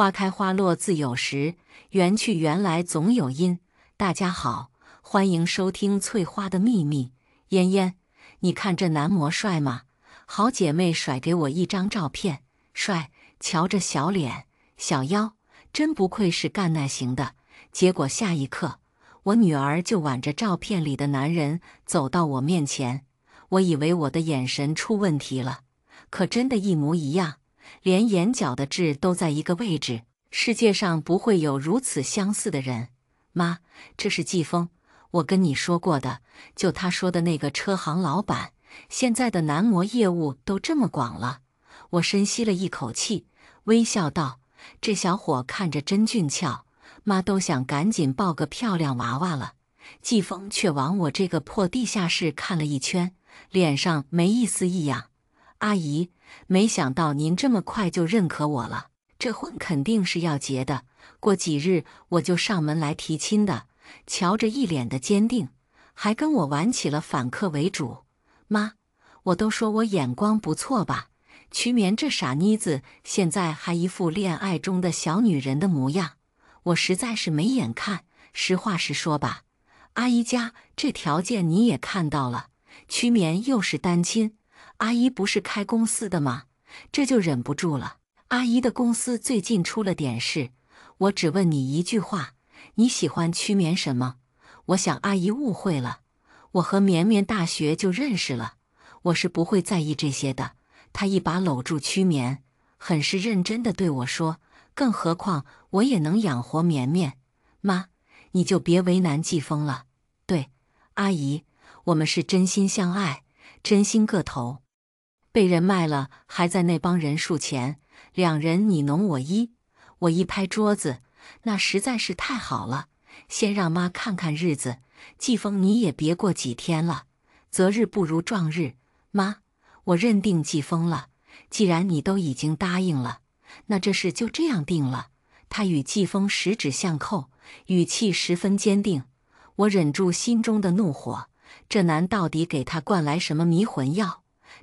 花开花落自有时，缘去缘来总有因。大家好，欢迎收听《翠花的秘密》。嫣嫣，你看这男模帅吗？好姐妹甩给我一张照片，帅！瞧这小脸、小腰，真不愧是干那行的。结果下一刻，我女儿就挽着照片里的男人走到我面前，我以为我的眼神出问题了，可真的一模一样。连眼角的痣都在一个位置，世界上不会有如此相似的人。妈，这是季风，我跟你说过的，就他说的那个车行老板。现在的男模业务都这么广了。我深吸了一口气，微笑道：“这小伙看着真俊俏，妈都想赶紧抱个漂亮娃娃了。”季风却往我这个破地下室看了一圈，脸上没一丝异样。阿姨，没想到您这么快就认可我了，这婚肯定是要结的。过几日我就上门来提亲的。瞧着一脸的坚定，还跟我玩起了反客为主。妈，我都说我眼光不错吧？曲棉这傻妮子现在还一副恋爱中的小女人的模样，我实在是没眼看。实话实说吧，阿姨家这条件你也看到了，曲棉又是单亲。阿姨不是开公司的吗？这就忍不住了。阿姨的公司最近出了点事，我只问你一句话：你喜欢曲棉什么？我想阿姨误会了。我和绵绵大学就认识了，我是不会在意这些的。他一把搂住曲棉，很是认真地对我说：“更何况我也能养活绵绵，妈，你就别为难季风了。”对，阿姨，我们是真心相爱，真心个头。被人卖了，还在那帮人数钱。两人你侬我依，我一拍桌子，那实在是太好了。先让妈看看日子，季风你也别过几天了，择日不如撞日。妈，我认定季风了。既然你都已经答应了，那这事就这样定了。他与季风十指相扣，语气十分坚定。我忍住心中的怒火，这男到底给他灌来什么迷魂药？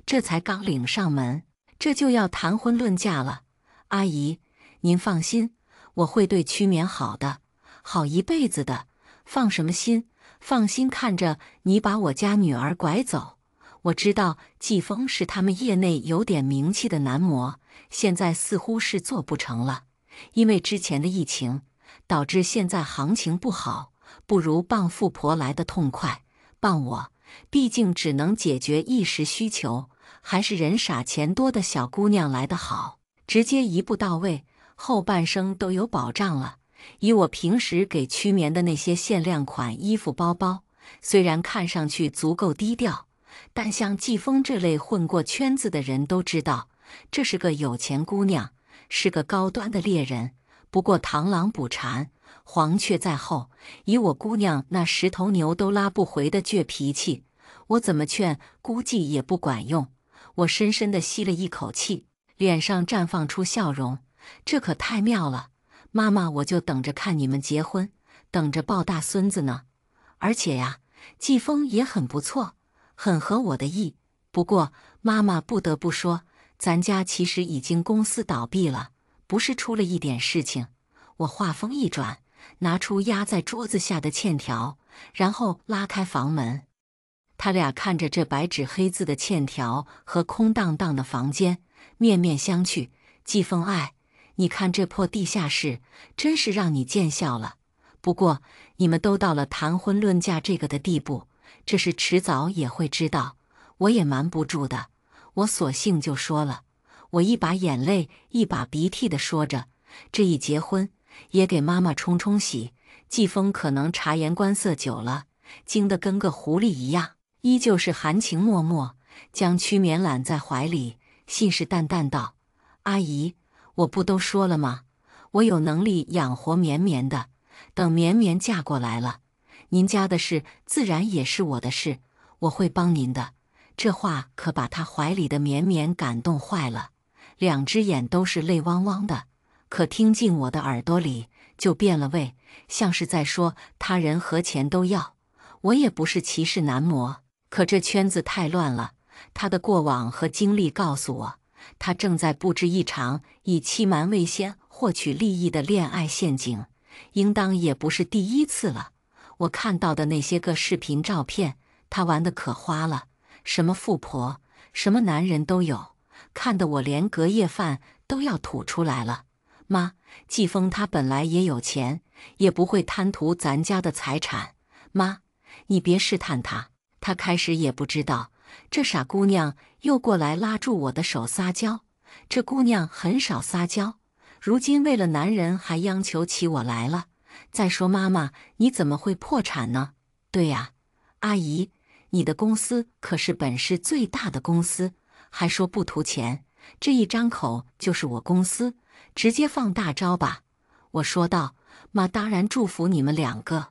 这才刚领上门，这就要谈婚论嫁了。阿姨，您放心，我会对曲勉好的，好一辈子的。放什么心？放心看着你把我家女儿拐走。我知道季风是他们业内有点名气的男模，现在似乎是做不成了，因为之前的疫情导致现在行情不好，不如傍富婆来的痛快。傍我，毕竟只能解决一时需求。还是人傻钱多的小姑娘来的好，直接一步到位，后半生都有保障了。以我平时给屈棉的那些限量款衣服、包包，虽然看上去足够低调，但像季风这类混过圈子的人都知道，这是个有钱姑娘，是个高端的猎人。不过螳螂捕蝉，黄雀在后。以我姑娘那十头牛都拉不回的倔脾气，我怎么劝估计也不管用。我深深地吸了一口气，脸上绽放出笑容，这可太妙了！妈妈，我就等着看你们结婚，等着抱大孙子呢。而且呀，季风也很不错，很合我的意。不过，妈妈不得不说，咱家其实已经公司倒闭了，不是出了一点事情。我话锋一转，拿出压在桌子下的欠条，然后拉开房门。他俩看着这白纸黑字的欠条和空荡荡的房间，面面相觑。季风，爱你看这破地下室，真是让你见笑了。不过你们都到了谈婚论嫁这个的地步，这是迟早也会知道，我也瞒不住的。我索性就说了。我一把眼泪一把鼻涕的说着，这一结婚也给妈妈冲冲喜。季风可能察言观色久了，惊得跟个狐狸一样。依旧是含情脉脉，将曲绵揽在怀里，信誓旦旦道：“阿姨，我不都说了吗？我有能力养活绵绵的。等绵绵嫁过来了，您家的事自然也是我的事，我会帮您的。”这话可把他怀里的绵绵感动坏了，两只眼都是泪汪汪的。可听进我的耳朵里，就变了味，像是在说他人和钱都要。我也不是歧视男模。可这圈子太乱了，他的过往和经历告诉我，他正在布置一场以欺瞒为先获取利益的恋爱陷阱，应当也不是第一次了。我看到的那些个视频照片，他玩的可花了，什么富婆，什么男人都有，看得我连隔夜饭都要吐出来了。妈，季风他本来也有钱，也不会贪图咱家的财产。妈，你别试探他。他开始也不知道，这傻姑娘又过来拉住我的手撒娇。这姑娘很少撒娇，如今为了男人还央求起我来了。再说妈妈，你怎么会破产呢？对呀，阿姨，你的公司可是本市最大的公司，还说不图钱，这一张口就是我公司，直接放大招吧。我说道：“妈，当然祝福你们两个，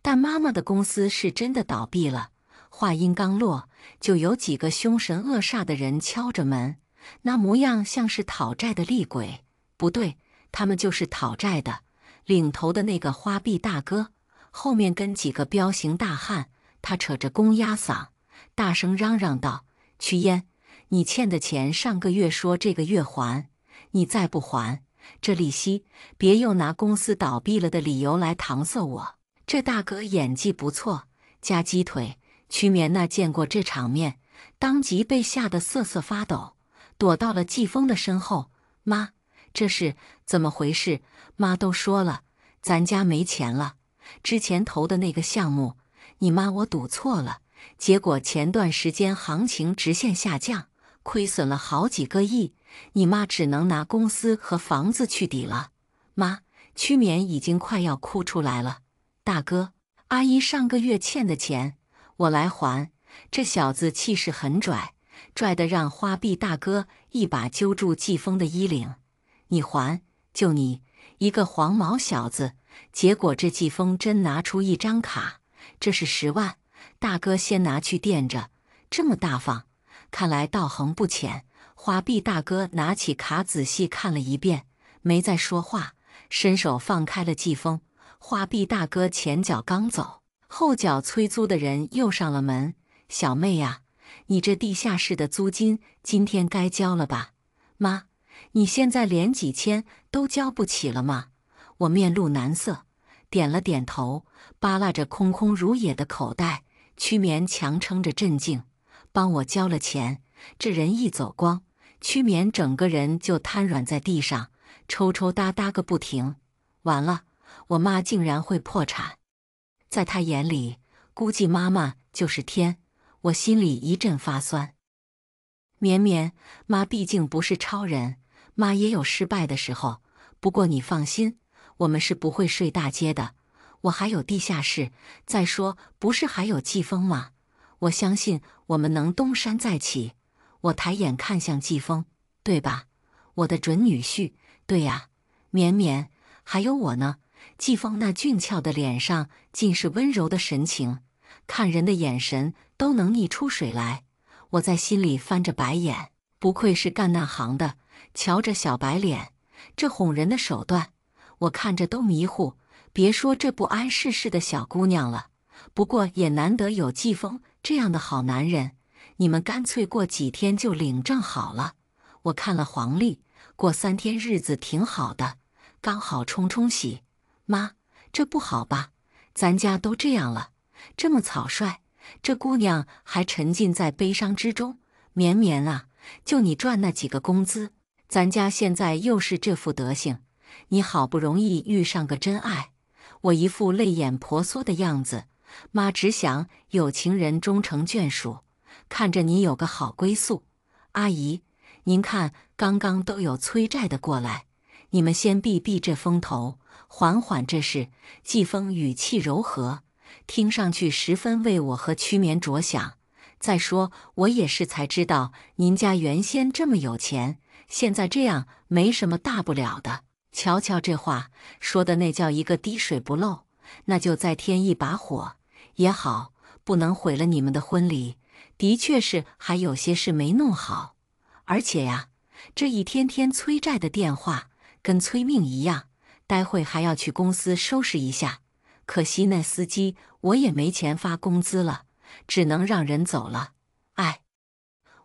但妈妈的公司是真的倒闭了。”话音刚落，就有几个凶神恶煞的人敲着门，那模样像是讨债的厉鬼。不对，他们就是讨债的。领头的那个花臂大哥，后面跟几个彪形大汉。他扯着公鸭嗓，大声嚷嚷道：“曲烟，你欠的钱上个月说这个月还，你再不还，这利息别又拿公司倒闭了的理由来搪塞我。”这大哥演技不错，加鸡腿。曲棉娜见过这场面，当即被吓得瑟瑟发抖，躲到了季风的身后。妈，这是怎么回事？妈都说了，咱家没钱了。之前投的那个项目，你妈我赌错了，结果前段时间行情直线下降，亏损了好几个亿。你妈只能拿公司和房子去抵了。妈，曲棉已经快要哭出来了。大哥，阿姨上个月欠的钱。我来还，这小子气势很拽，拽得让花臂大哥一把揪住季风的衣领。你还就你一个黄毛小子，结果这季风真拿出一张卡，这是十万，大哥先拿去垫着，这么大方，看来道行不浅。花臂大哥拿起卡仔细看了一遍，没再说话，伸手放开了季风。花臂大哥前脚刚走。后脚催租的人又上了门，小妹啊，你这地下室的租金今天该交了吧？妈，你现在连几千都交不起了吗？我面露难色，点了点头，扒拉着空空如也的口袋。屈棉强撑着镇静，帮我交了钱。这人一走光，屈棉整个人就瘫软在地上，抽抽搭搭个不停。完了，我妈竟然会破产！在他眼里，估计妈妈就是天。我心里一阵发酸。绵绵，妈毕竟不是超人，妈也有失败的时候。不过你放心，我们是不会睡大街的。我还有地下室。再说，不是还有季风吗？我相信我们能东山再起。我抬眼看向季风，对吧，我的准女婿？对呀，绵绵，还有我呢。季风那俊俏的脸上尽是温柔的神情，看人的眼神都能溺出水来。我在心里翻着白眼，不愧是干那行的，瞧着小白脸，这哄人的手段，我看着都迷糊。别说这不谙世事的小姑娘了，不过也难得有季风这样的好男人。你们干脆过几天就领证好了。我看了黄历，过三天日子挺好的，刚好冲冲喜。妈，这不好吧？咱家都这样了，这么草率，这姑娘还沉浸在悲伤之中。绵绵啊，就你赚那几个工资，咱家现在又是这副德行，你好不容易遇上个真爱，我一副泪眼婆娑的样子。妈，只想有情人终成眷属，看着你有个好归宿。阿姨，您看，刚刚都有催债的过来，你们先避避这风头。缓缓，这事季风语气柔和，听上去十分为我和曲眠着想。再说，我也是才知道您家原先这么有钱，现在这样没什么大不了的。瞧瞧这话说的那叫一个滴水不漏，那就再添一把火也好，不能毁了你们的婚礼。的确是还有些事没弄好，而且呀，这一天天催债的电话跟催命一样。待会还要去公司收拾一下，可惜那司机我也没钱发工资了，只能让人走了。哎，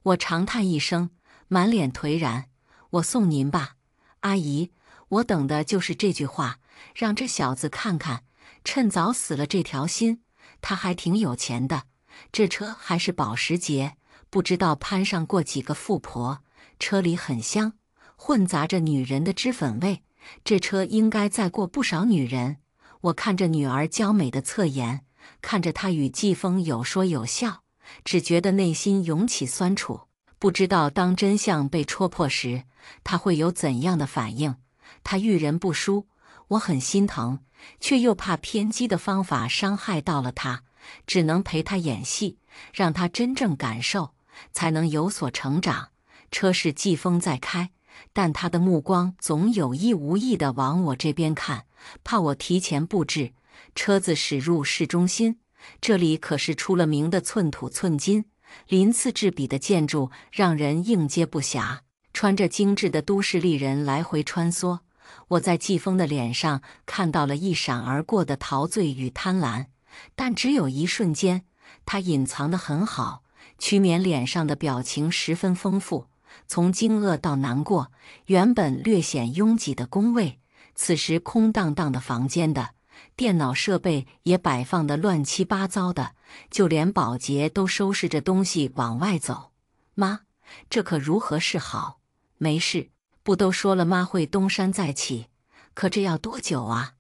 我长叹一声，满脸颓然。我送您吧，阿姨。我等的就是这句话，让这小子看看，趁早死了这条心。他还挺有钱的，这车还是保时捷，不知道攀上过几个富婆。车里很香，混杂着女人的脂粉味。这车应该载过不少女人。我看着女儿娇美的侧颜，看着她与季风有说有笑，只觉得内心涌起酸楚。不知道当真相被戳破时，她会有怎样的反应？她遇人不淑，我很心疼，却又怕偏激的方法伤害到了她，只能陪她演戏，让她真正感受，才能有所成长。车是季风在开。但他的目光总有意无意地往我这边看，怕我提前布置。车子驶入市中心，这里可是出了名的寸土寸金，鳞次栉比的建筑让人应接不暇。穿着精致的都市丽人来回穿梭，我在季风的脸上看到了一闪而过的陶醉与贪婪，但只有一瞬间，他隐藏得很好。曲勉脸上的表情十分丰富。从惊愕到难过，原本略显拥挤的工位，此时空荡荡的房间的电脑设备也摆放的乱七八糟的，就连保洁都收拾着东西往外走。妈，这可如何是好？没事，不都说了，妈会东山再起。可这要多久啊？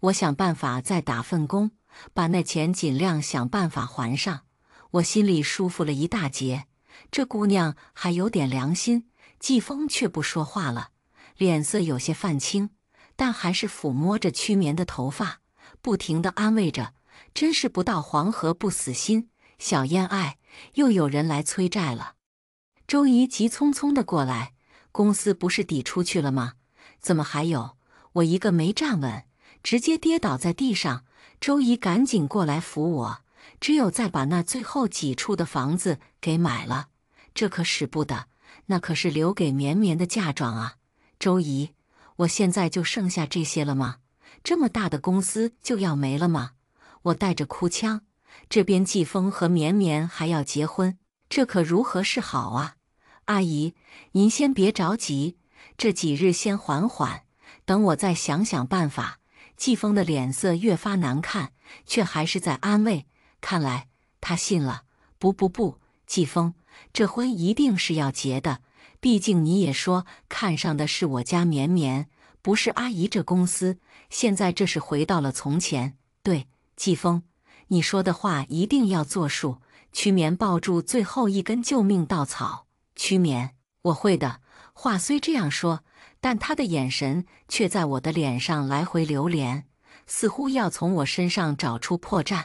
我想办法再打份工，把那钱尽量想办法还上。我心里舒服了一大截。这姑娘还有点良心，季风却不说话了，脸色有些泛青，但还是抚摸着屈眠的头发，不停的安慰着。真是不到黄河不死心，小燕爱，又有人来催债了。周姨急匆匆的过来，公司不是抵出去了吗？怎么还有？我一个没站稳，直接跌倒在地上。周姨赶紧过来扶我，只有再把那最后几处的房子给买了。这可使不得，那可是留给绵绵的嫁妆啊！周姨，我现在就剩下这些了吗？这么大的公司就要没了吗？我带着哭腔。这边季风和绵绵还要结婚，这可如何是好啊？阿姨，您先别着急，这几日先缓缓，等我再想想办法。季风的脸色越发难看，却还是在安慰。看来他信了。不不不，季风。这婚一定是要结的，毕竟你也说看上的是我家绵绵，不是阿姨这公司。现在这是回到了从前，对，季风，你说的话一定要作数。曲棉抱住最后一根救命稻草，曲棉，我会的。话虽这样说，但他的眼神却在我的脸上来回流连，似乎要从我身上找出破绽。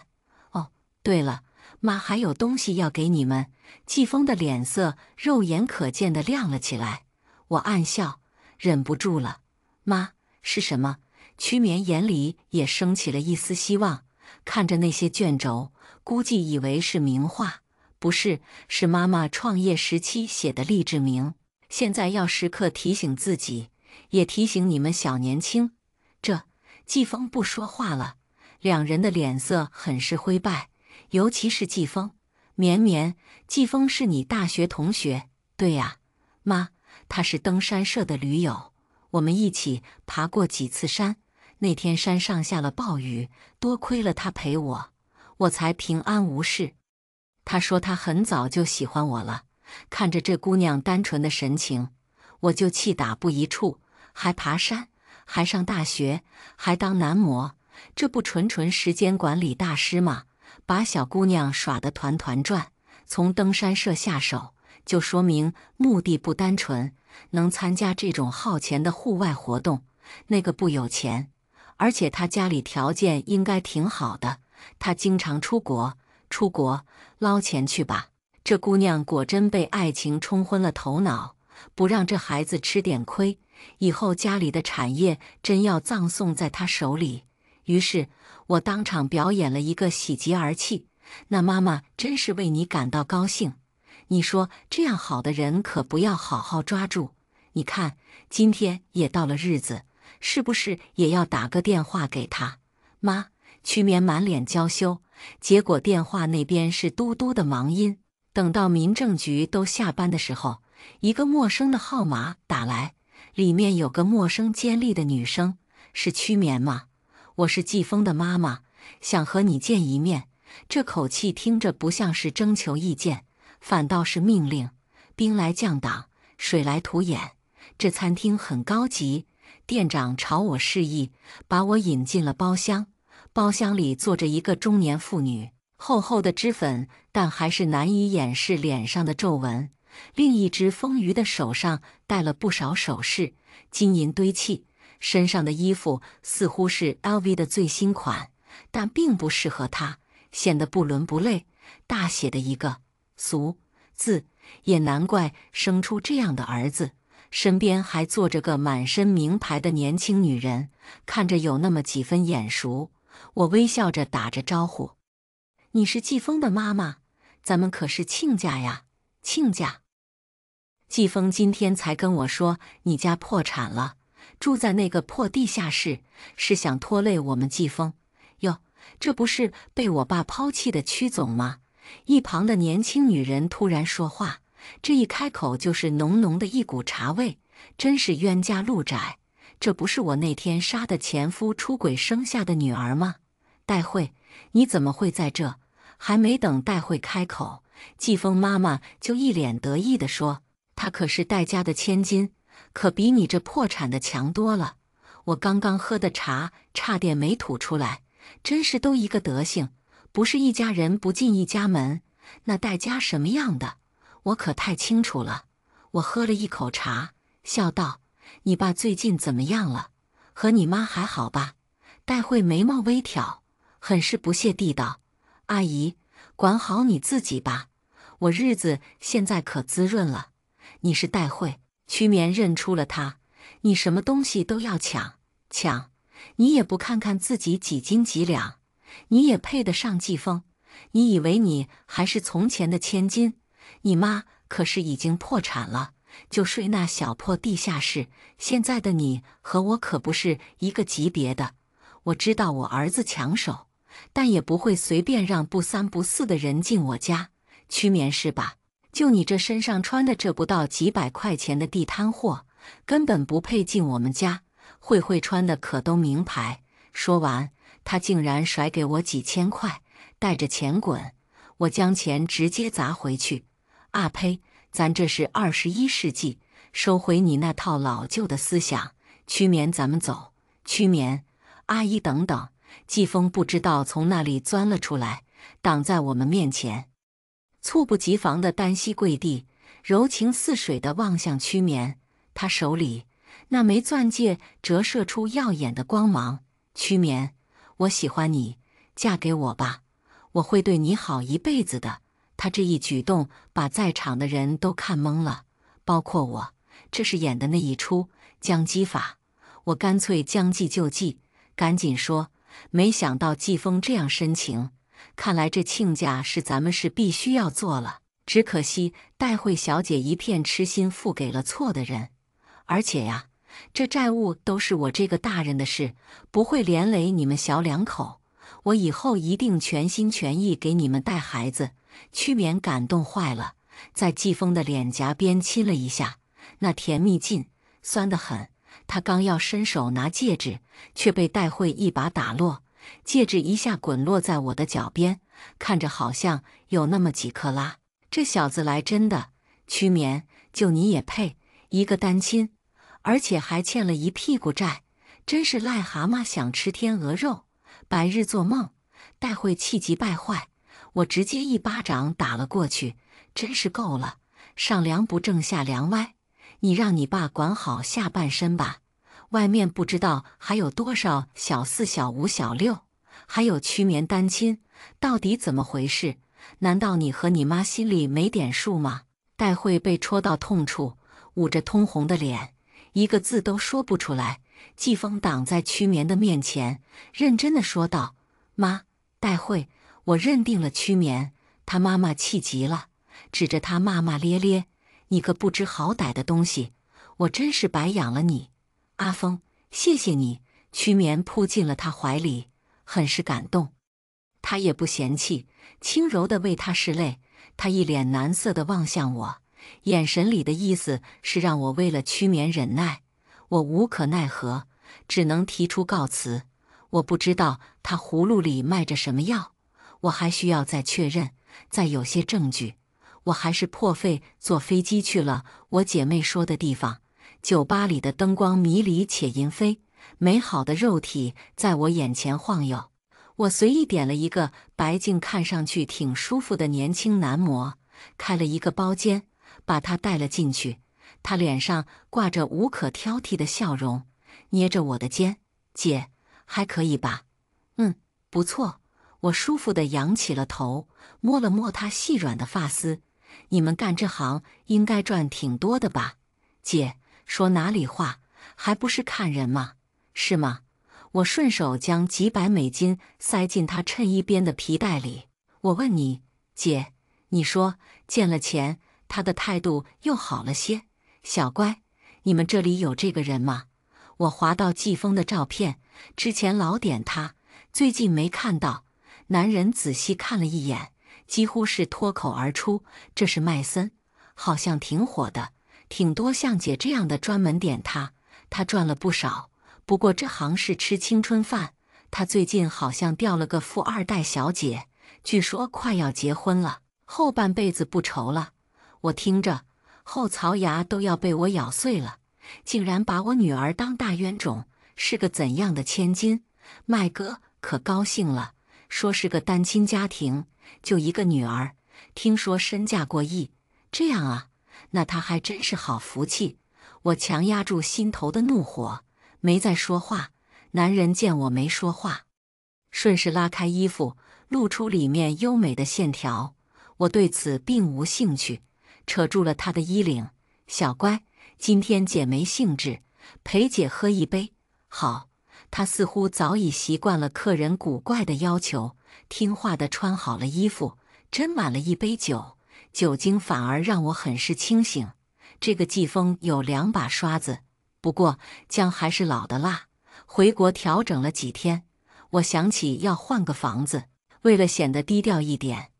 哦，对了。妈，还有东西要给你们。季风的脸色肉眼可见的亮了起来，我暗笑，忍不住了。妈，是什么？曲眠眼里也升起了一丝希望，看着那些卷轴，估计以为是名画，不是，是妈妈创业时期写的励志名，现在要时刻提醒自己，也提醒你们小年轻。这，季风不说话了，两人的脸色很是灰败。尤其是季风，绵绵，季风是你大学同学，对呀，妈，他是登山社的驴友，我们一起爬过几次山。那天山上下了暴雨，多亏了他陪我，我才平安无事。他说他很早就喜欢我了。看着这姑娘单纯的神情，我就气打不一处。还爬山，还上大学，还当男模，这不纯纯时间管理大师吗？把小姑娘耍得团团转，从登山社下手，就说明目的不单纯。能参加这种耗钱的户外活动，那个不有钱？而且他家里条件应该挺好的。他经常出国，出国捞钱去吧。这姑娘果真被爱情冲昏了头脑，不让这孩子吃点亏，以后家里的产业真要葬送在他手里。于是。我当场表演了一个喜极而泣，那妈妈真是为你感到高兴。你说这样好的人可不要好好抓住。你看，今天也到了日子，是不是也要打个电话给他？妈，曲眠满脸娇羞。结果电话那边是嘟嘟的忙音。等到民政局都下班的时候，一个陌生的号码打来，里面有个陌生尖利的女声：“是曲眠吗？”我是季风的妈妈，想和你见一面。这口气听着不像是征求意见，反倒是命令。兵来将挡，水来土掩。这餐厅很高级，店长朝我示意，把我引进了包厢。包厢里坐着一个中年妇女，厚厚的脂粉，但还是难以掩饰脸上的皱纹。另一只丰腴的手上戴了不少首饰，金银堆砌。身上的衣服似乎是 LV 的最新款，但并不适合他，显得不伦不类。大写的一个“俗”字，也难怪生出这样的儿子。身边还坐着个满身名牌的年轻女人，看着有那么几分眼熟。我微笑着打着招呼：“你是季风的妈妈，咱们可是亲家呀，亲家。”季风今天才跟我说：“你家破产了。”住在那个破地下室，是想拖累我们季风？哟，这不是被我爸抛弃的屈总吗？一旁的年轻女人突然说话，这一开口就是浓浓的一股茶味，真是冤家路窄。这不是我那天杀的前夫出轨生下的女儿吗？戴慧，你怎么会在这？还没等戴慧开口，季风妈妈就一脸得意地说：“她可是戴家的千金。”可比你这破产的强多了！我刚刚喝的茶差点没吐出来，真是都一个德行。不是一家人不进一家门，那戴家什么样的，我可太清楚了。我喝了一口茶，笑道：“你爸最近怎么样了？和你妈还好吧？”戴慧眉毛微挑，很是不屑地道：“阿姨，管好你自己吧。我日子现在可滋润了。你是戴慧。”屈棉认出了他，你什么东西都要抢抢，你也不看看自己几斤几两，你也配得上季风？你以为你还是从前的千金？你妈可是已经破产了，就睡那小破地下室。现在的你和我可不是一个级别的。我知道我儿子抢手，但也不会随便让不三不四的人进我家。屈棉是吧？就你这身上穿的这不到几百块钱的地摊货，根本不配进我们家。慧慧穿的可都名牌。说完，他竟然甩给我几千块，带着钱滚。我将钱直接砸回去。啊呸！咱这是二十一世纪，收回你那套老旧的思想。屈眠，咱们走。屈眠，阿姨，等等！季风不知道从那里钻了出来，挡在我们面前。猝不及防的单膝跪地，柔情似水的望向曲眠，他手里那枚钻戒折射出耀眼的光芒。曲眠，我喜欢你，嫁给我吧，我会对你好一辈子的。他这一举动把在场的人都看懵了，包括我。这是演的那一出将计法，我干脆将计就计，赶紧说，没想到季风这样深情。看来这亲家是咱们是必须要做了，只可惜戴慧小姐一片痴心付给了错的人，而且呀，这债务都是我这个大人的事，不会连累你们小两口。我以后一定全心全意给你们带孩子。屈勉感动坏了，在季风的脸颊边亲了一下，那甜蜜劲酸得很。他刚要伸手拿戒指，却被戴慧一把打落。戒指一下滚落在我的脚边，看着好像有那么几克拉。这小子来真的，屈眠，就你也配一个单亲，而且还欠了一屁股债，真是癞蛤蟆想吃天鹅肉，白日做梦。待会气急败坏，我直接一巴掌打了过去，真是够了，上梁不正下梁歪，你让你爸管好下半身吧。外面不知道还有多少小四、小五、小六，还有屈棉单亲，到底怎么回事？难道你和你妈心里没点数吗？戴慧被戳到痛处，捂着通红的脸，一个字都说不出来。季风挡在屈棉的面前，认真的说道：“妈，戴慧，我认定了屈棉。”他妈妈气急了，指着他骂骂咧咧：“你个不知好歹的东西，我真是白养了你。”阿峰，谢谢你。屈眠扑进了他怀里，很是感动。他也不嫌弃，轻柔的为他拭泪。他一脸难色的望向我，眼神里的意思是让我为了屈眠忍耐。我无可奈何，只能提出告辞。我不知道他葫芦里卖着什么药，我还需要再确认，再有些证据。我还是破费坐飞机去了我姐妹说的地方。酒吧里的灯光迷离且淫飞，美好的肉体在我眼前晃悠。我随意点了一个白净、看上去挺舒服的年轻男模，开了一个包间，把他带了进去。他脸上挂着无可挑剔的笑容，捏着我的肩：“姐，还可以吧？”“嗯，不错。”我舒服地仰起了头，摸了摸他细软的发丝。“你们干这行应该赚挺多的吧，姐？”说哪里话，还不是看人吗？是吗？我顺手将几百美金塞进他衬衣边的皮带里。我问你，姐，你说见了钱，他的态度又好了些。小乖，你们这里有这个人吗？我滑到季风的照片，之前老点他，最近没看到。男人仔细看了一眼，几乎是脱口而出：“这是麦森，好像挺火的。”挺多像姐这样的专门点他，他赚了不少。不过这行是吃青春饭，他最近好像钓了个富二代小姐，据说快要结婚了，后半辈子不愁了。我听着，后槽牙都要被我咬碎了，竟然把我女儿当大冤种，是个怎样的千金？麦哥可高兴了，说是个单亲家庭，就一个女儿，听说身价过亿，这样啊。那他还真是好福气，我强压住心头的怒火，没再说话。男人见我没说话，顺势拉开衣服，露出里面优美的线条。我对此并无兴趣，扯住了他的衣领：“小乖，今天姐没兴致，陪姐喝一杯。”好，他似乎早已习惯了客人古怪的要求，听话的穿好了衣服，斟满了一杯酒。酒精反而让我很是清醒。这个季风有两把刷子，不过姜还是老的辣。回国调整了几天，我想起要换个房子。为了显得低调一点，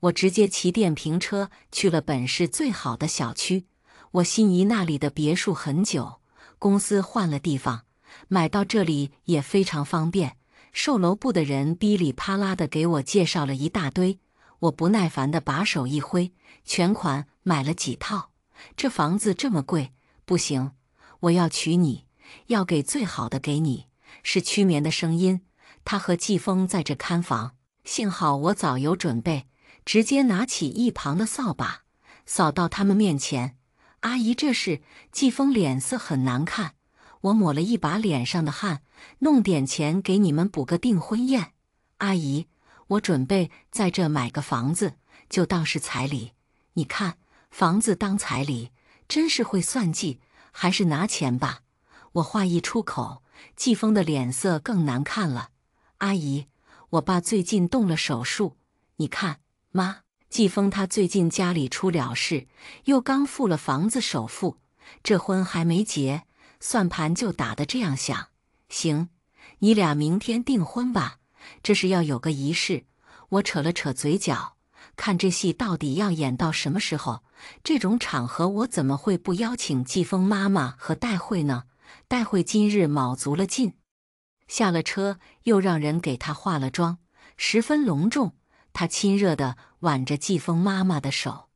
我直接骑电瓶车去了本市最好的小区。我心仪那里的别墅很久。公司换了地方，买到这里也非常方便。售楼部的人噼里啪啦的给我介绍了一大堆。我不耐烦地把手一挥，全款买了几套。这房子这么贵，不行！我要娶你，要给最好的给你。是曲眠的声音，他和季风在这看房。幸好我早有准备，直接拿起一旁的扫把，扫到他们面前。阿姨，这是季风，脸色很难看。我抹了一把脸上的汗，弄点钱给你们补个订婚宴，阿姨。我准备在这买个房子，就当是彩礼。你看，房子当彩礼，真是会算计，还是拿钱吧。我话一出口，季风的脸色更难看了。阿姨，我爸最近动了手术，你看，妈，季风他最近家里出了事，又刚付了房子首付，这婚还没结，算盘就打得这样响。行，你俩明天订婚吧。这是要有个仪式，我扯了扯嘴角，看这戏到底要演到什么时候？这种场合，我怎么会不邀请季风妈妈和戴慧呢？戴慧今日卯足了劲，下了车又让人给她化了妆，十分隆重。她亲热地挽着季风妈妈的手，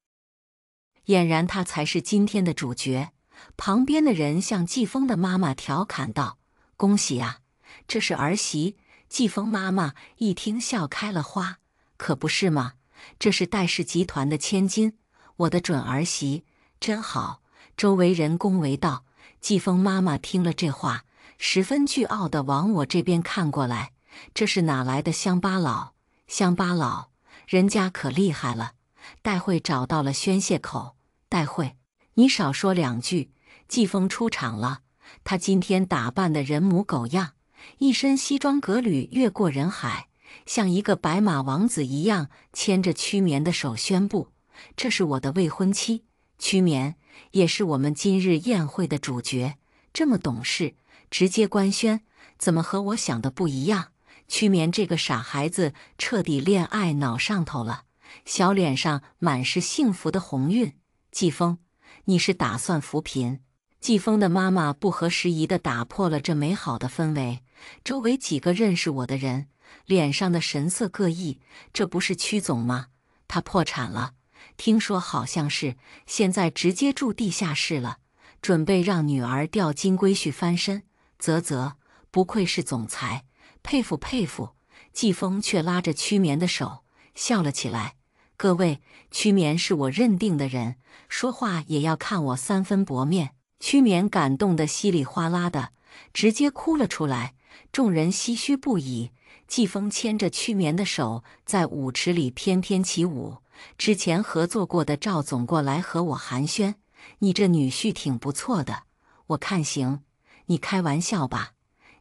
俨然她才是今天的主角。旁边的人向季风的妈妈调侃道：“恭喜啊，这是儿媳。”季风妈妈一听，笑开了花，可不是吗？这是戴氏集团的千金，我的准儿媳，真好。周围人恭维道。季风妈妈听了这话，十分倨傲地往我这边看过来。这是哪来的乡巴佬？乡巴佬，人家可厉害了。戴慧找到了宣泄口，戴慧，你少说两句。季风出场了，他今天打扮的人模狗样。一身西装革履，越过人海，像一个白马王子一样，牵着屈棉的手宣布：“这是我的未婚妻，屈棉，也是我们今日宴会的主角。”这么懂事，直接官宣，怎么和我想的不一样？屈棉这个傻孩子，彻底恋爱脑上头了，小脸上满是幸福的红晕。季风，你是打算扶贫？季风的妈妈不合时宜地打破了这美好的氛围，周围几个认识我的人脸上的神色各异。这不是曲总吗？他破产了，听说好像是现在直接住地下室了，准备让女儿吊金龟婿翻身。啧啧，不愧是总裁，佩服佩服。季风却拉着曲棉的手笑了起来：“各位，曲棉是我认定的人，说话也要看我三分薄面。”曲眠感动得稀里哗啦的，直接哭了出来。众人唏嘘不已。季风牵着曲眠的手，在舞池里翩翩起舞。之前合作过的赵总过来和我寒暄：“你这女婿挺不错的，我看行。”“你开玩笑吧？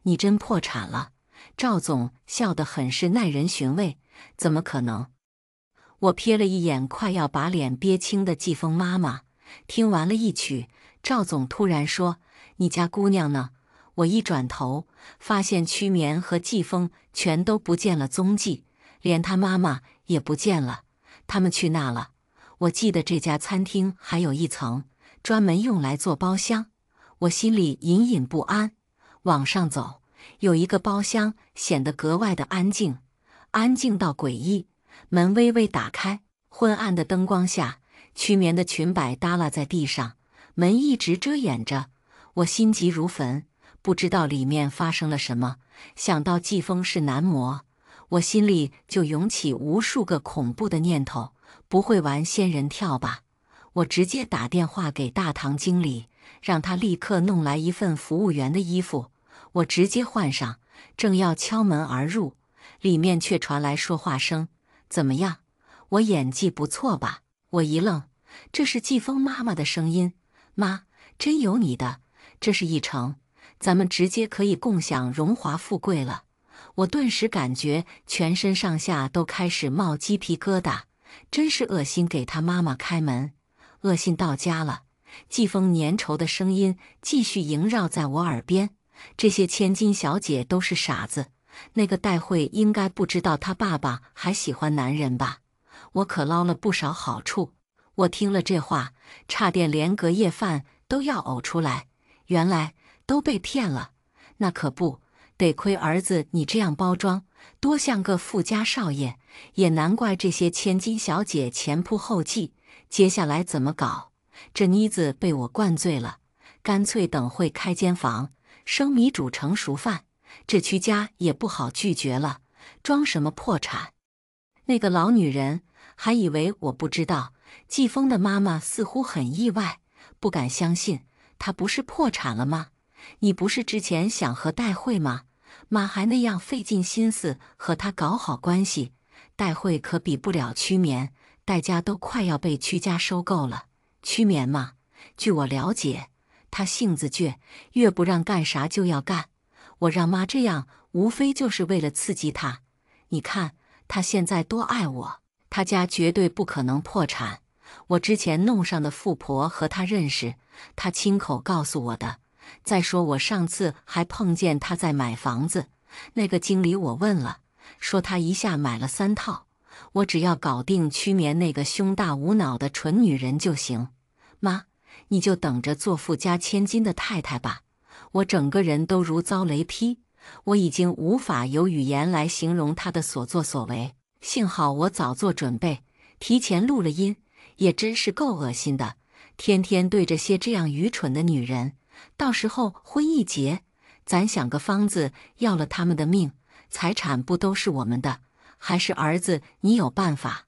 你真破产了？”赵总笑得很是耐人寻味。“怎么可能？”我瞥了一眼快要把脸憋青的季风妈妈。听完了一曲。赵总突然说：“你家姑娘呢？”我一转头，发现屈棉和季风全都不见了踪迹，连他妈妈也不见了。他们去那了？我记得这家餐厅还有一层，专门用来做包厢。我心里隐隐不安，往上走。有一个包厢显得格外的安静，安静到诡异。门微微打开，昏暗的灯光下，屈棉的裙摆耷拉在地上。门一直遮掩着，我心急如焚，不知道里面发生了什么。想到季风是男模，我心里就涌起无数个恐怖的念头。不会玩仙人跳吧？我直接打电话给大堂经理，让他立刻弄来一份服务员的衣服，我直接换上，正要敲门而入，里面却传来说话声：“怎么样？我演技不错吧？”我一愣，这是季风妈妈的声音。妈，真有你的！这是一成，咱们直接可以共享荣华富贵了。我顿时感觉全身上下都开始冒鸡皮疙瘩，真是恶心！给他妈妈开门，恶心到家了。季风粘稠的声音继续萦绕在我耳边。这些千金小姐都是傻子。那个戴慧应该不知道她爸爸还喜欢男人吧？我可捞了不少好处。我听了这话，差点连隔夜饭都要呕出来。原来都被骗了，那可不得亏儿子，你这样包装，多像个富家少爷，也难怪这些千金小姐前仆后继。接下来怎么搞？这妮子被我灌醉了，干脆等会开间房，生米煮成熟饭。这屈家也不好拒绝了，装什么破产？那个老女人还以为我不知道。季风的妈妈似乎很意外，不敢相信。他不是破产了吗？你不是之前想和戴慧吗？妈还那样费尽心思和他搞好关系。戴慧可比不了屈棉，戴家都快要被屈家收购了。屈棉嘛，据我了解，他性子倔，越不让干啥就要干。我让妈这样，无非就是为了刺激他。你看他现在多爱我，他家绝对不可能破产。我之前弄上的富婆和他认识，他亲口告诉我的。再说我上次还碰见他在买房子，那个经理我问了，说他一下买了三套。我只要搞定屈棉那个胸大无脑的蠢女人就行。妈，你就等着做富家千金的太太吧。我整个人都如遭雷劈，我已经无法用语言来形容他的所作所为。幸好我早做准备，提前录了音。也真是够恶心的，天天对着些这样愚蠢的女人。到时候婚一结，咱想个方子要了他们的命，财产不都是我们的？还是儿子，你有办法？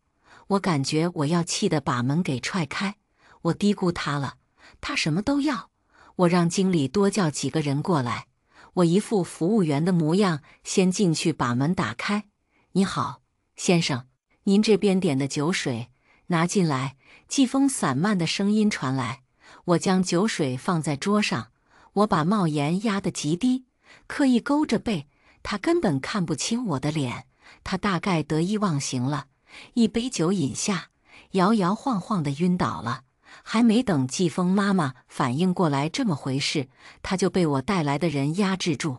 我感觉我要气得把门给踹开。我低估他了，他什么都要。我让经理多叫几个人过来，我一副服务员的模样先进去把门打开。你好，先生，您这边点的酒水。拿进来，季风散漫的声音传来。我将酒水放在桌上，我把帽檐压得极低，刻意勾着背，他根本看不清我的脸。他大概得意忘形了，一杯酒饮下，摇摇晃晃的晕倒了。还没等季风妈妈反应过来这么回事，他就被我带来的人压制住，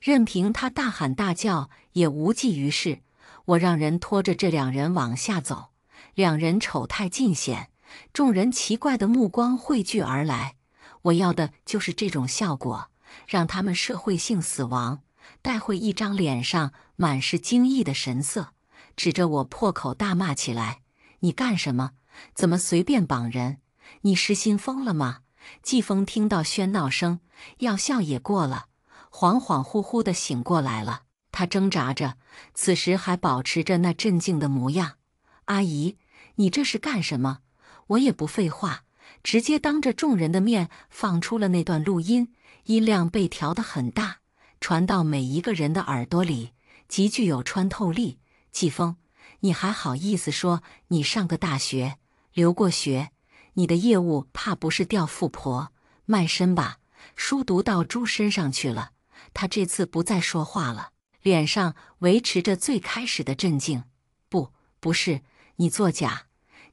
任凭他大喊大叫也无济于事。我让人拖着这两人往下走。两人丑态尽显，众人奇怪的目光汇聚而来。我要的就是这种效果，让他们社会性死亡。戴慧一张脸上满是惊异的神色，指着我破口大骂起来：“你干什么？怎么随便绑人？你失心疯了吗？”季风听到喧闹声，药效也过了，恍恍惚惚的醒过来了。他挣扎着，此时还保持着那镇静的模样。阿姨。你这是干什么？我也不废话，直接当着众人的面放出了那段录音，音量被调得很大，传到每一个人的耳朵里，极具有穿透力。季风，你还好意思说你上个大学，留过学？你的业务怕不是吊富婆卖身吧？书读到猪身上去了。他这次不再说话了，脸上维持着最开始的镇静。不，不是。你作假，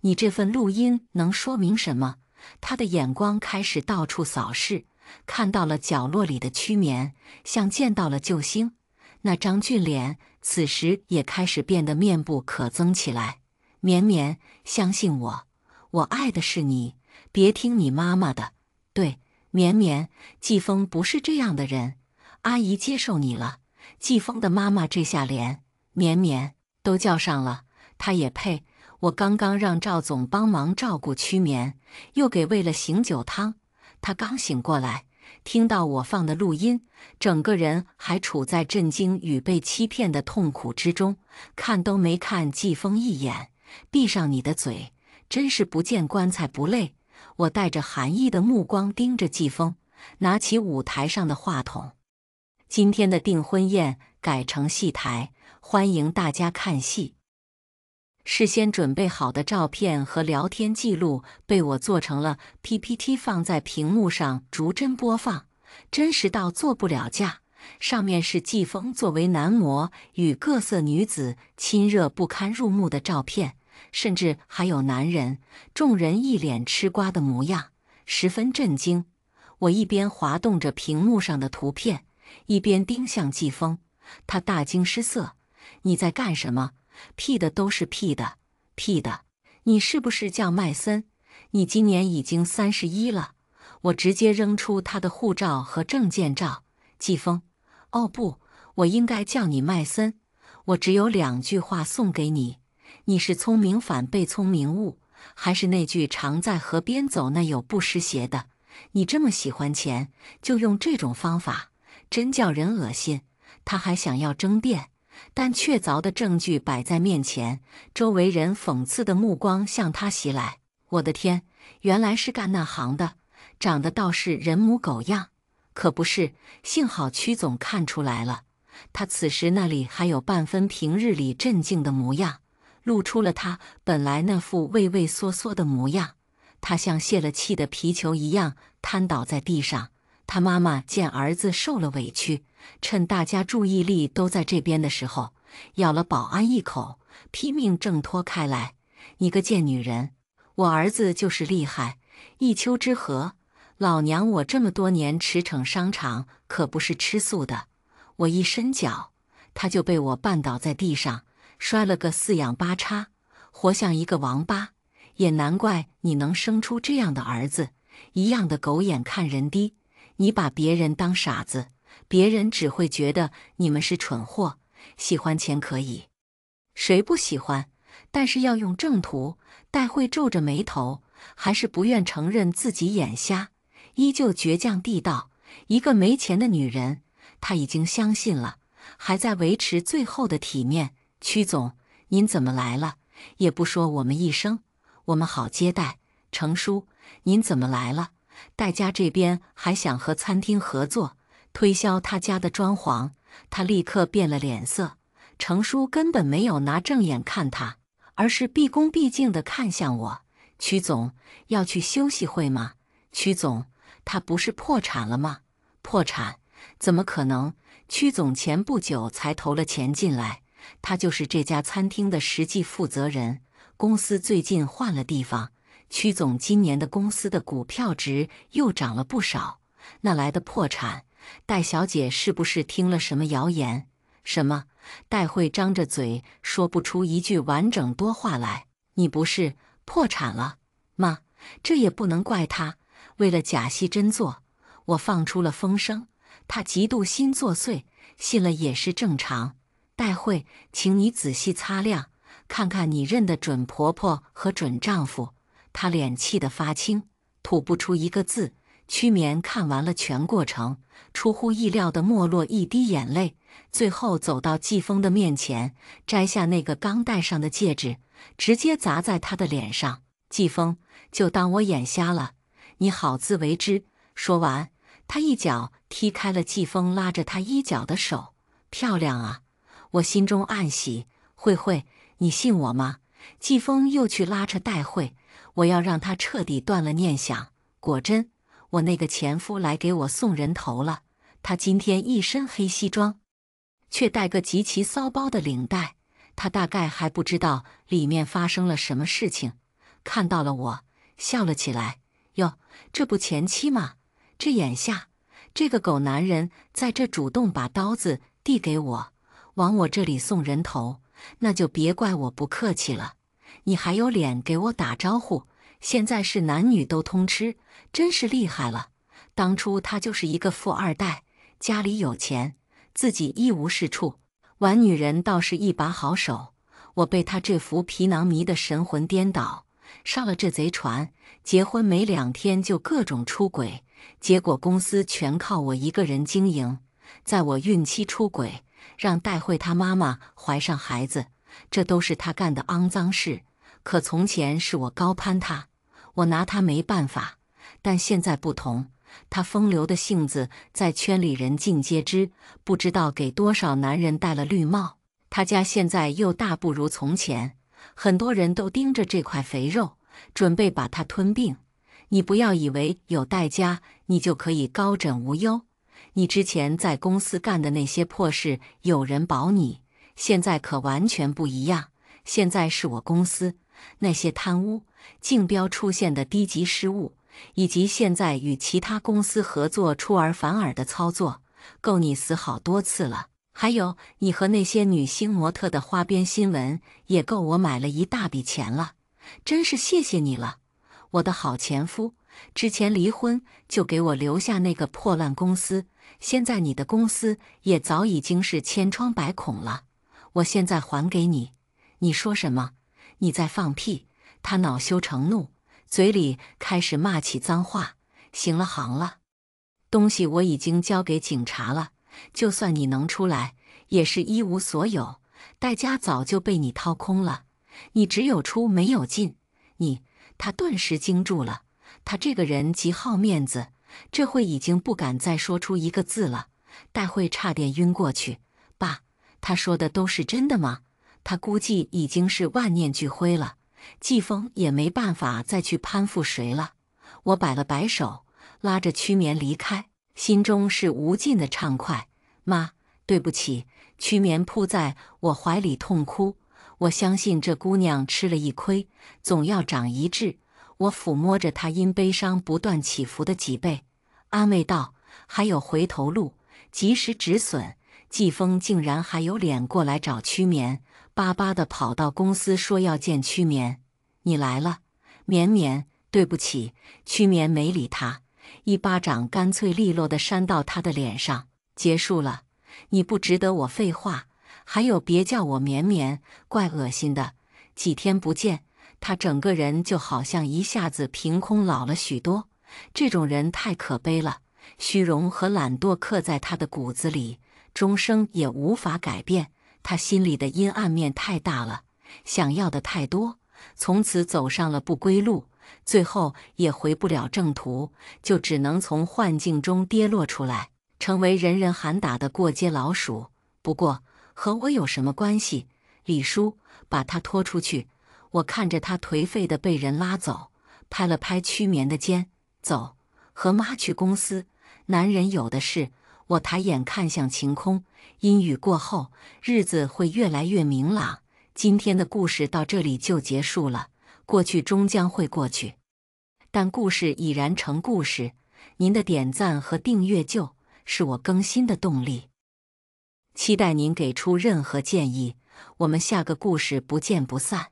你这份录音能说明什么？他的眼光开始到处扫视，看到了角落里的曲棉，像见到了救星。那张俊脸此时也开始变得面部可憎起来。绵绵，相信我，我爱的是你，别听你妈妈的。对，绵绵，季风不是这样的人。阿姨接受你了。季风的妈妈这下连绵绵都叫上了，她也配。我刚刚让赵总帮忙照顾屈眠，又给喂了醒酒汤。他刚醒过来，听到我放的录音，整个人还处在震惊与被欺骗的痛苦之中，看都没看季风一眼。闭上你的嘴，真是不见棺材不累。我带着寒意的目光盯着季风，拿起舞台上的话筒：“今天的订婚宴改成戏台，欢迎大家看戏。”事先准备好的照片和聊天记录被我做成了 PPT，放在屏幕上逐帧播放，真实到做不了假。上面是季风作为男模与各色女子亲热不堪入目的照片，甚至还有男人。众人一脸吃瓜的模样，十分震惊。我一边滑动着屏幕上的图片，一边盯向季风，他大惊失色：“你在干什么？”屁的都是屁的，屁的！你是不是叫麦森？你今年已经三十一了。我直接扔出他的护照和证件照。季风，哦不，我应该叫你麦森。我只有两句话送给你：你是聪明反被聪明误，还是那句常在河边走，那有不湿鞋的？你这么喜欢钱，就用这种方法，真叫人恶心。他还想要争辩。但确凿的证据摆在面前，周围人讽刺的目光向他袭来。我的天，原来是干那行的，长得倒是人模狗样，可不是。幸好曲总看出来了，他此时那里还有半分平日里镇静的模样，露出了他本来那副畏畏缩缩的模样。他像泄了气的皮球一样瘫倒在地上。他妈妈见儿子受了委屈，趁大家注意力都在这边的时候，咬了保安一口，拼命挣脱开来。你个贱女人！我儿子就是厉害，一丘之貉。老娘我这么多年驰骋商场，可不是吃素的。我一伸脚，他就被我绊倒在地上，摔了个四仰八叉，活像一个王八。也难怪你能生出这样的儿子，一样的狗眼看人低。你把别人当傻子，别人只会觉得你们是蠢货。喜欢钱可以，谁不喜欢？但是要用正途。戴慧皱着眉头，还是不愿承认自己眼瞎，依旧倔强地道：“一个没钱的女人，她已经相信了，还在维持最后的体面。”曲总，您怎么来了？也不说我们一声，我们好接待。程叔，您怎么来了？戴家这边还想和餐厅合作推销他家的装潢，他立刻变了脸色。程叔根本没有拿正眼看他，而是毕恭毕敬地看向我：“曲总要去休息会吗？”“曲总，他不是破产了吗？”“破产怎么可能？”“曲总前不久才投了钱进来，他就是这家餐厅的实际负责人。公司最近换了地方。”屈总今年的公司的股票值又涨了不少，那来的破产？戴小姐是不是听了什么谣言？什么？戴慧张着嘴说不出一句完整多话来。你不是破产了吗？这也不能怪她。为了假戏真做，我放出了风声，她嫉妒心作祟，信了也是正常。戴慧，请你仔细擦亮，看看你认得准婆婆和准丈夫。他脸气得发青，吐不出一个字。曲眠看完了全过程，出乎意料的没落一滴眼泪，最后走到季风的面前，摘下那个刚戴上的戒指，直接砸在他的脸上。季风，就当我眼瞎了，你好自为之。说完，他一脚踢开了季风，拉着他衣角的手。漂亮啊！我心中暗喜。慧慧，你信我吗？季风又去拉扯戴慧。我要让他彻底断了念想。果真，我那个前夫来给我送人头了。他今天一身黑西装，却带个极其骚包的领带。他大概还不知道里面发生了什么事情。看到了我，笑了起来。哟，这不前妻吗？这眼下这个狗男人在这主动把刀子递给我，往我这里送人头，那就别怪我不客气了。你还有脸给我打招呼？现在是男女都通吃，真是厉害了。当初他就是一个富二代，家里有钱，自己一无是处，玩女人倒是一把好手。我被他这副皮囊迷得神魂颠倒，上了这贼船，结婚没两天就各种出轨。结果公司全靠我一个人经营，在我孕期出轨，让戴慧她妈妈怀上孩子，这都是他干的肮脏事。可从前是我高攀他，我拿他没办法。但现在不同，他风流的性子在圈里人尽皆知，不知道给多少男人戴了绿帽。他家现在又大不如从前，很多人都盯着这块肥肉，准备把他吞并。你不要以为有戴家，你就可以高枕无忧。你之前在公司干的那些破事，有人保你，现在可完全不一样。现在是我公司。那些贪污、竞标出现的低级失误，以及现在与其他公司合作出尔反尔的操作，够你死好多次了。还有你和那些女星模特的花边新闻，也够我买了一大笔钱了。真是谢谢你了，我的好前夫。之前离婚就给我留下那个破烂公司，现在你的公司也早已经是千疮百孔了。我现在还给你，你说什么？你在放屁！他恼羞成怒，嘴里开始骂起脏话。行了，行了，东西我已经交给警察了。就算你能出来，也是一无所有。戴价早就被你掏空了，你只有出没有进。你……他顿时惊住了。他这个人极好面子，这会已经不敢再说出一个字了。戴慧差点晕过去。爸，他说的都是真的吗？他估计已经是万念俱灰了，季风也没办法再去攀附谁了。我摆了摆手，拉着屈眠离开，心中是无尽的畅快。妈，对不起。屈眠扑在我怀里痛哭。我相信这姑娘吃了一亏，总要长一智。我抚摸着她因悲伤不断起伏的脊背，安慰道：“还有回头路，及时止损。”季风竟然还有脸过来找屈眠。巴巴的跑到公司说要见曲绵，你来了，绵绵，对不起。曲绵没理他，一巴掌干脆利落的扇到他的脸上，结束了。你不值得我废话。还有，别叫我绵绵，怪恶心的。几天不见，他整个人就好像一下子凭空老了许多。这种人太可悲了，虚荣和懒惰刻在他的骨子里，终生也无法改变。他心里的阴暗面太大了，想要的太多，从此走上了不归路，最后也回不了正途，就只能从幻境中跌落出来，成为人人喊打的过街老鼠。不过和我有什么关系？李叔，把他拖出去。我看着他颓废的被人拉走，拍了拍屈眠的肩，走，和妈去公司。男人有的是。我抬眼看向晴空，阴雨过后，日子会越来越明朗。今天的故事到这里就结束了，过去终将会过去，但故事已然成故事。您的点赞和订阅就是我更新的动力，期待您给出任何建议。我们下个故事不见不散。